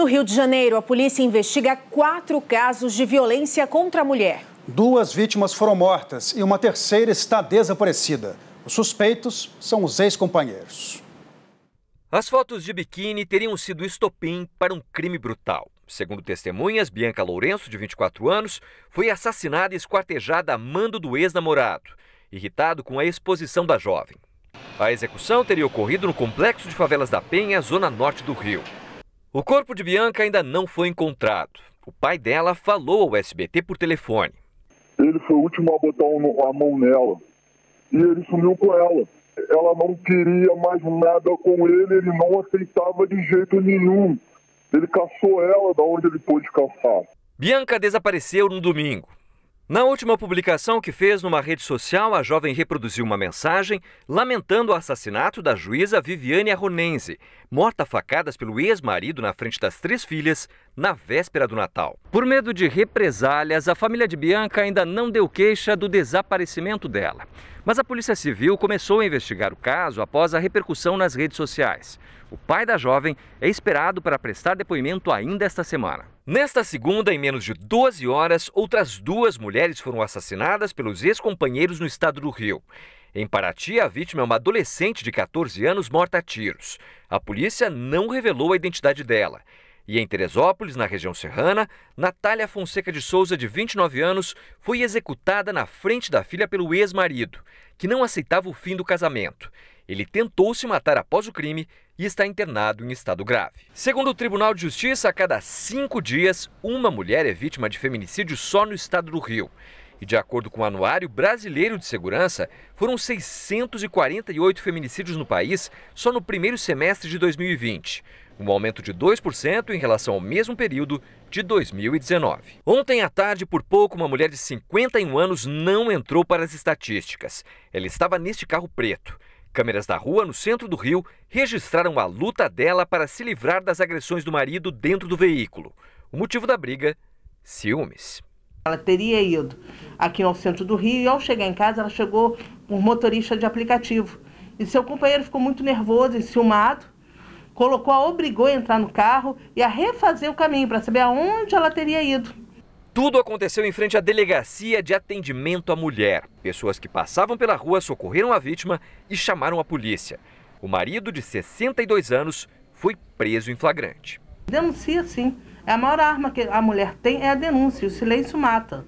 No Rio de Janeiro, a polícia investiga quatro casos de violência contra a mulher. Duas vítimas foram mortas e uma terceira está desaparecida. Os suspeitos são os ex-companheiros. As fotos de biquíni teriam sido estopim para um crime brutal. Segundo testemunhas, Bianca Lourenço, de 24 anos, foi assassinada e esquartejada a mando do ex-namorado, irritado com a exposição da jovem. A execução teria ocorrido no complexo de favelas da Penha, zona norte do Rio. O corpo de Bianca ainda não foi encontrado. O pai dela falou ao SBT por telefone. Ele foi o último a botar a mão nela. E ele sumiu com ela. Ela não queria mais nada com ele, ele não aceitava de jeito nenhum. Ele caçou ela da onde ele pôde caçar. Bianca desapareceu no domingo. Na última publicação que fez numa rede social, a jovem reproduziu uma mensagem lamentando o assassinato da juíza Viviane Arronense, morta a facadas pelo ex-marido na frente das três filhas na véspera do Natal. Por medo de represálias, a família de Bianca ainda não deu queixa do desaparecimento dela. Mas a Polícia Civil começou a investigar o caso após a repercussão nas redes sociais. O pai da jovem é esperado para prestar depoimento ainda esta semana. Nesta segunda, em menos de 12 horas, outras duas mulheres foram assassinadas pelos ex-companheiros no estado do Rio. Em Paraty, a vítima é uma adolescente de 14 anos morta a tiros. A polícia não revelou a identidade dela. E em Teresópolis, na região serrana, Natália Fonseca de Souza, de 29 anos, foi executada na frente da filha pelo ex-marido, que não aceitava o fim do casamento. Ele tentou se matar após o crime e está internado em estado grave. Segundo o Tribunal de Justiça, a cada cinco dias, uma mulher é vítima de feminicídio só no estado do Rio. E de acordo com o Anuário Brasileiro de Segurança, foram 648 feminicídios no país só no primeiro semestre de 2020, um aumento de 2% em relação ao mesmo período de 2019. Ontem à tarde, por pouco, uma mulher de 51 anos não entrou para as estatísticas. Ela estava neste carro preto. Câmeras da rua, no centro do Rio, registraram a luta dela para se livrar das agressões do marido dentro do veículo. O motivo da briga? Ciúmes. Ela teria ido aqui ao centro do Rio e ao chegar em casa ela chegou por motorista de aplicativo. E seu companheiro ficou muito nervoso, enciumado, colocou, a obrigou a entrar no carro e a refazer o caminho para saber aonde ela teria ido. Tudo aconteceu em frente à delegacia de atendimento à mulher. Pessoas que passavam pela rua socorreram a vítima e chamaram a polícia. O marido, de 62 anos, foi preso em flagrante. Denuncia sim. É a maior arma que a mulher tem é a denúncia. O silêncio mata.